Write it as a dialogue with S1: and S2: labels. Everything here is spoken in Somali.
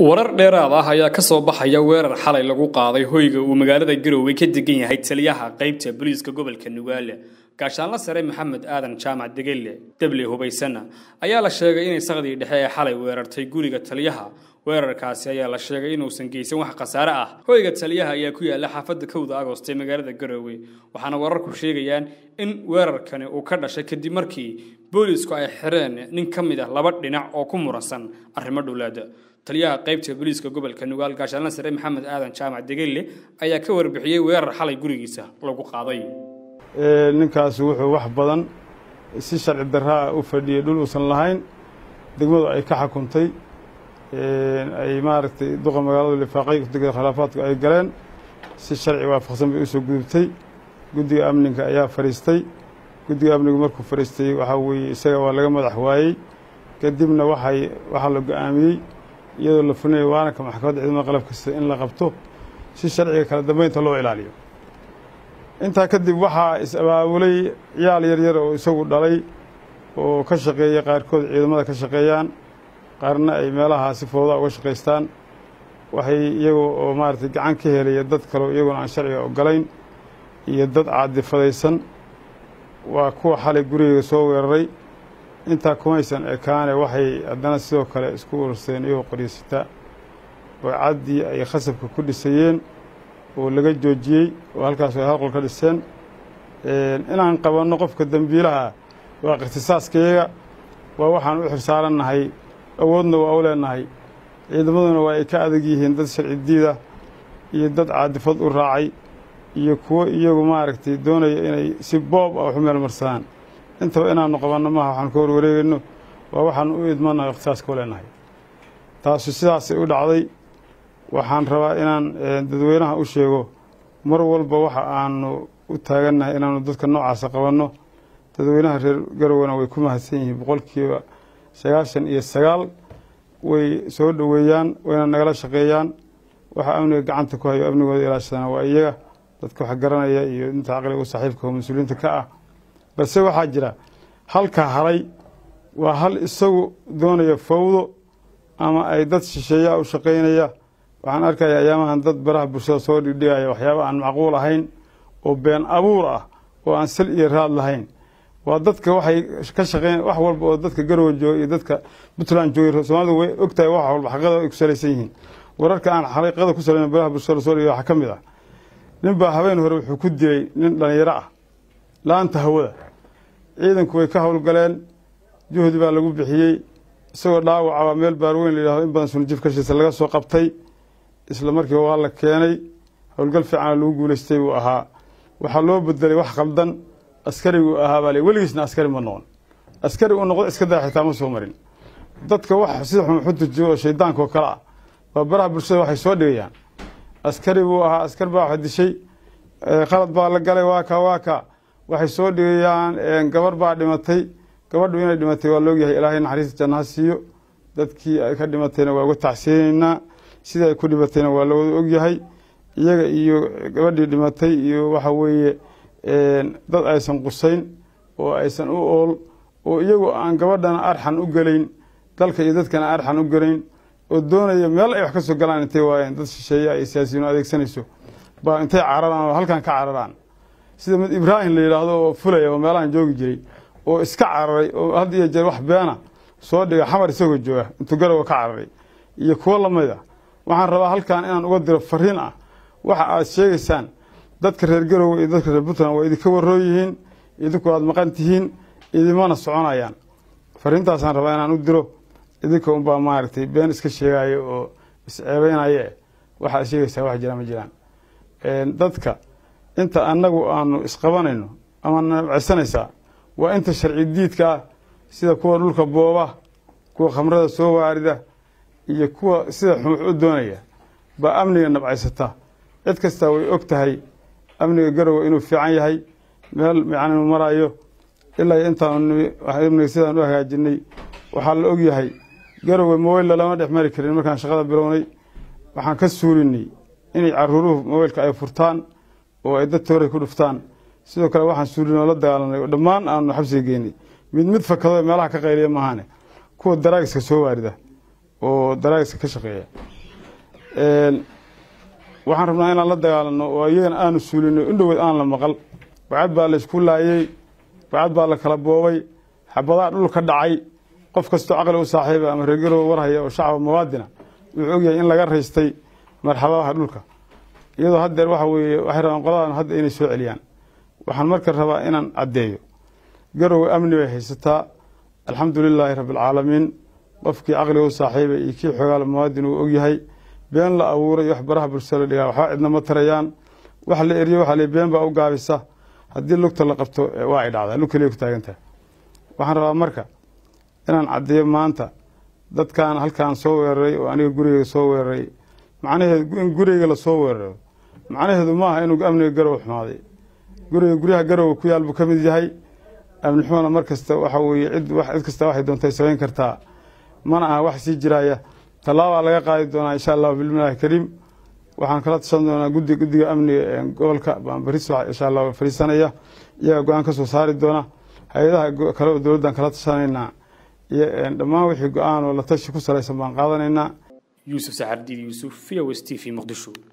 S1: warar dheeraad ah ayaa ka soo baxaya weerar xalay lagu qaaday hoyga uu magaalada garowe ka degan yahay taliyaha qaybta boliiska gobolka nugaale gaashaanla sare maxamed aadan jaamac degelle deble hubaysana ayaa la sheegay inay saqdii dhexe ee xalay weerartay guriga taliyaha weerarkaasi ayaa la sheegay inuusan geysan wax khasaare ah hoyga taliyaha ayaa ku yaalla xaafadda kowda agost ee magaalada garowe waxaana wararku sheegayaan in weerarkani uu ka dhashay kadib markii booliisku ay xireen nin ka mid ah laba dhinac oo ku muransan arrimo dhowlaada taliyaha qaybta booliiska gobolka nugaal gaashaan nasare maxamed aadan jaamac degelle ayaa ka warbixiyey weerar xalay gurigiisa lagu qaaday ninkaasi wuxuu wax badan si sharci darraa u fadhiyey dhul uusan lahayn degmadu ay ka xukuntay ay maaragtay duqa magaalada lifaaqay guddiga khilaafaadku ay galeen si sharci waafaqsan bay usoo gudubtay guddiga amninka ayaa fadhiistay guddiga amnigu markuu fadhiistay waxaa weeye isaga waa laga madax waayey kadibna waxay waxaa la go'aamiyey iyadoo la fulinaya waaranka maxkamadda ciidamada qalabkasta in la qabto si sharciga kala dambeynta loo ilaaliyo intaa kadib waxaa is-abaabulay ciyaal yar oo isagu dhalay oo ka shaqeeya qaarkood ciidamada ka shaqeeyaan qaarna ay meelahaasi si uga shaqaystaan waxay iyagu oo maaratay gacan ka helaya dad kaleo iyaguna aan sharciga ogolayn iyo dad caadifadaysan waa kuwa xalay gurigeega soo weeraray intaa kumaysan ekaane waxay haddana sidoo kale isku urursadeen iyagoo qariisita oo caddii ay khasabka ku dhisayeen oo laga joojiyey oo halkaas ay halqol ka dhiseen inaan qabanno qofka dembiilaha waa ikhtisaaskayaga waa waxaan u xilsaarannahay awoodna waa u leenahay ciidamaduna waa ay ka adag yihiin dad sharci diida iyo dad caadifad u raacay iyo kuwo iyagu maaragtay doonaya inay si boob ah meel marsadaan intaba inaannu qabanno maaha waxaan ka horwareegayno waa waxaanu u idmannahay ikhtisaas u leenahay taasu sidaasay u dhacday waxaan rabaa inaan eh, dadweynaha u sheego mar walba waxa aanu u taagannahay inaannu dadka noocaasa qabanno dadweynaha reer garowana way ku mahadsan yihiin boqolkiiba sagaashan iyo sagaal way soo dhoweeyaan wayna nagala shaqeeyaan waxaa amniga gacanta ku hayo amnigooda ilaashadana waa iyaga dadka wax garanaya iyo inta caqliga u saaxiibka oo mas-uuliyiinta ka ah balse waxaa jira halka haray waa hal isagu doonaya fawdo ama ay dad shisheeyaa u shaqaynaya waxaan arkaya ayaamahan dad baraha bulshada soo dhigdhigaya waxyaaba aan macquul ahayn oo been abuur ah oo aan sal iyo raad lahayn waa dadka waxay ka shaqeyn wax walba oo dadka garoojo iyo dadka puntland jooga soomaalida way ogtahay wax walba xaqada ay ku salaysan yihiin wararka aan xaqiiqada ku salayna baraha bulshada soomaaliya waxaa ka mid ah nin baa habeen hore wuxuu ku dilay nin dhalinyaro ah laanta hawada ciidanku way ka howlgaleen juhdi baa lagu bixiyey isagoo dhaawacaba meel baarweyn layidhahdo in badan sunajif kashiisa laga soo qabtay isla markiiba waa la keenay howlgal fiicanoo lagu guulaystay buu ahaa waxaa loo bedelay wax qaldan askarigu ahaa baa weligiisna askari ma noqon askari uu noqdo iska daa xitaa ma soo marin dadka wax sida xun xunta joogo oo kale ah waa baraha bulshada waxay soo dhigayaan askari buu ahaa askar baa wax dishay qalad baa la galay waa waaka waxay soo dhigayaan gabar baa dhimatay gabadhu inay dhimatay waa loogyahay ilaahay naxariista jannaha siiyo dadkii ay ka dhimatayna waa uga tacsiyeyneynaa sida ay ku dhibatayna waa lawada ogyahay iyaga iyo gabadhii dhimatay iyo waxa weeye dad aysan qusayn oo aysan u ool oo iyagu aan gabadhana arxan u gelayn dalka iyo dadkana arxan u gelayn oo doonaya meel ay wax ka soo galaan intay waayeen dad shisheeya ay siyaasiyiinu adeegsanayso baa intay cararaan oo halkan ka cararaan sida mid ibraahim la yidhaahdo oo fulaya oo meelahan joogi jiray oo iska cararay oo had iyo jeer wax beena soo dhiga xamar isagoo jooga intuu garowa ka cararay iyo kuwo lamida ah. waxaan rabaa halkan inaan uga diro fariin ah waxa aad sheegaysaan dadka reer garowe iyo dadka reer puntland waa idinka warooyihiin idinku aada maqan tihiin idimana soconayaan fariintaasaan rabaa inaan u diro idinka unbaa maaragtay been iska sheegaya oo isceebeynaye waxaad sheegaysaa wax jiraan ma jiraan dadka inta annagu aanu isqabanayno ama nabcaysanaysaa waa inta sharci diidka ah sida kuwa dhulka booba kuwa khamrada soo waarida iyo kuwa sida u doonaya baa amniga nabcaysata cid kastaa way og tahay amniga garowe inuu fiican yahay meel yacni marayo ilaa intaan amniga sidaan u hagaajinay waxaa la ogyahay garowe mobeilla lama dhex mari karin markaan shaqada bilownay waxaan ka suulinay inay caruuruhu mobeylka ay furtaan oo ay dad horey ku dhuftaan sidoo kale waxaan suulin la dagaalanay oo dhammaan aanu xabsiga geynay mid mid fakado meelaha ka qayliya maahane kuwa daraagiska soo waarida oo daraagiska ka shaqeeya waxaan rabnaa inaan la dagaalano oo iyagan aanu suulino indhoweed aan la maqal bacad baa laysku isku laayey bacad baa la kala boobay xabadaa dhul ka dhacay qof kastoo caqli u saaxiiba ama reegarow warhaya oo shacaba mawaadina wuxuu ogyahay in laga raystay marxababaha dhulka iyadoo haddeer waxa weeye waxay rabaan qoladan hadda inay soo celiyaan waxaan marka rabaa inaan caddeeyo garowa amni bay haysataa alxamdu lilaahi rabbilcaalamiin qofkii caqliga u saaxiibay iyo kii xoogaal mawaadin uu ogyahay been la abuuray wax baraha bulshada la dhigaa waxba ma tarayaan wax la eriyo waxaa la been baa u gaabisa haddii lugta la qabto waa ay dhacdaa lug keliya ku taagan tahay waxaan rabaa marka inaan caddeeyo maanta dadkan halkan soo weeraray oo aniga gurigeyga soo weeraray macnaheedu in guriga lasoo weeraro macnaheedu ma aha inuu amniga garow xumaaday guriga guryaha garowga ku yaal buu ka mid yahay amni xumana markasta kasta waxa weeye cid cid kasta waxay doontay samayn kartaa mana aha wax sii jiraaya tallaa laga qaadi doonaa insha allahu bilmilahi kariim waxaan kala tashan doonaa gudi guddiga amniga gobolka baan beri insha allahu fariisanaya iyagaa go-aan ka soo saari doona hay-adaha kale oo dowladdan kala tashanaynaa iyo dhammaan wixii go-aan oo la tashi ku salaysan baan qaadanaynaa yuusuf saxardiid yuusuf v o s t v muqdisho